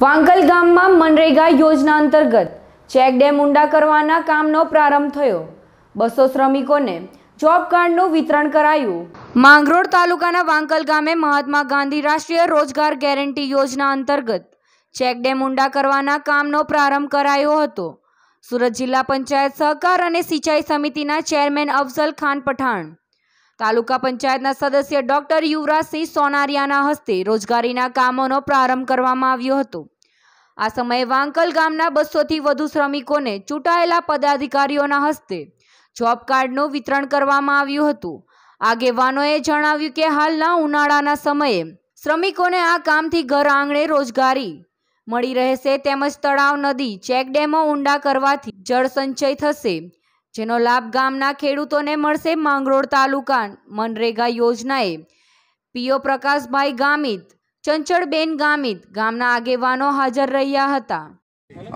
વાંકલ ગામમાં મનરેગા યોજના અંતર્ગત ચેકડેમ ઊંડા કરવાના કામનો પ્રારંભ થયો બસો શ્રમિકોને જોબ કાર્ડનું વિતરણ કરાયું માંગરોળ તાલુકાના વાંકલ ગામે મહાત્મા ગાંધી રાષ્ટ્રીય રોજગાર ગેરંટી યોજના અંતર્ગત ચેકડેમ ઊંડા કરવાના કામનો પ્રારંભ કરાયો હતો સુરત જિલ્લા પંચાયત સહકાર અને સિંચાઈ સમિતિના ચેરમેન અફઝલ ખાન પઠાણ તાલુકા પંચાયતના સદસ્ય ડોક્ટર યુવરાજસિંહ સોનારિયાના હસ્તે રોજગારીના કામોનો પ્રારંભ કરવામાં આવ્યો હતો આ સમયે વાંકલ ગામના બસોથી વધુ શ્રમિકોને ચૂંટાયેલા પદાધિકારીઓના હસ્તે જોબ કાર્ડનું વિતરણ કરવામાં આવ્યું હતું આગેવાનોએ જણાવ્યું કે હાલના ઉનાળાના સમયે શ્રમિકોને આ કામથી ઘર આંગણે રોજગારી મળી રહેશે તેમજ તળાવ નદી ચેકડેમો ઊંડા કરવાથી જળ સંચય થશે જેનો લાભ ગામના ખેડૂતોને મળશે માંગરોળ તાલુકા મનરેગા યોજનાએ પીઓ પ્રકાશભાઈ ગામિત ચંચળબેન ગામિત ગામના આગેવાનો હાજર રહ્યા હતા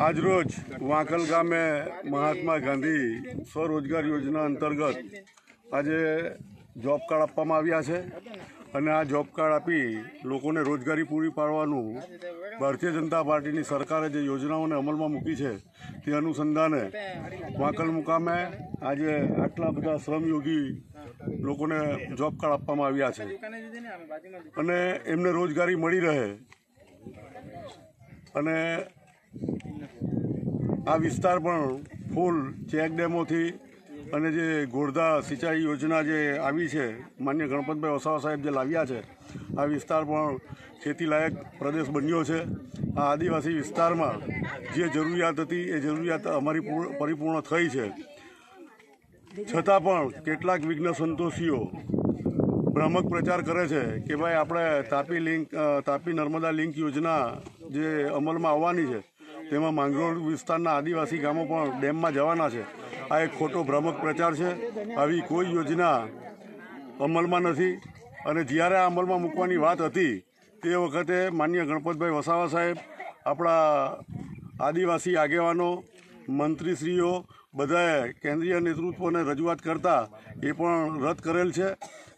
આજરોજ વાંકલ ગામે મહાત્મા ગાંધી સ્વરોજગાર યોજના અંતર્ગત આજે જોબ કાર્ડ આપવામાં આવ્યા છે અને આ જોબ કાર્ડ આપી લોકોને રોજગારી પૂરી પાડવાનું ભારતીય જનતા પાર્ટીની સરકારે જે યોજનાઓને અમલમાં મૂકી છે તે અનુસંધાને વાંકલ મુકામે આજે આટલા બધા શ્રમયોગી લોકોને જોબ કાર્ડ આપવામાં આવ્યા છે અને એમને રોજગારી મળી રહે અને આ વિસ્તાર પણ ફૂલ ચેક ડેમોથી અને જે ગોરધા સિંચાઈ યોજના જે આવી છે માન્ય ગણપતભાઈ વસાવા સાહેબ જે લાવ્યા છે આ વિસ્તાર પણ ખેતીલાયક પ્રદેશ બન્યો છે આ આદિવાસી વિસ્તારમાં જે જરૂરિયાત હતી એ જરૂરિયાત અમારી પરિપૂર્ણ થઈ છે છતાં પણ કેટલાક વિઘ્ન સંતોષીઓ ભ્રામક પ્રચાર કરે છે કે ભાઈ આપણે તાપી લિંક તાપી નર્મદા લિંક યોજના જે અમલમાં આવવાની છે તેમાં માંગરોળ વિસ્તારના આદિવાસી ગામો પણ ડેમમાં જવાના છે આ એક ખોટો ભ્રામક પ્રચાર છે આવી કોઈ યોજના અમલમાં નથી અને જ્યારે આ અમલમાં મૂકવાની વાત હતી તે વખતે માન્ય ગણપતભાઈ વસાવા સાહેબ આપણા આદિવાસી આગેવાનો મંત્રીશ્રીઓ બધાએ કેન્દ્રીય નેતૃત્વને રજૂઆત કરતા એ પણ રદ કરેલ છે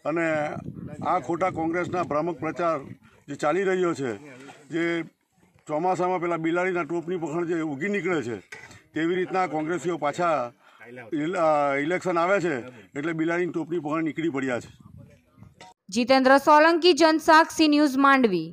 અને આ ખોટા કોંગ્રેસના ભ્રામક પ્રચાર જે ચાલી રહ્યો છે જે ચોમાસામાં પેલા બિલાડીના ટોપની પખણ જે ઉગી નીકળે છે તેવી રીતના કોંગ્રેસીઓ પાછા ઇલેક્શન આવે છે એટલે બિલાડીની ટોપની પણ નીકળી પડ્યા છે જીતેન્દ્ર સોલંકી જનસાક્ષી ન્યૂઝ માંડવી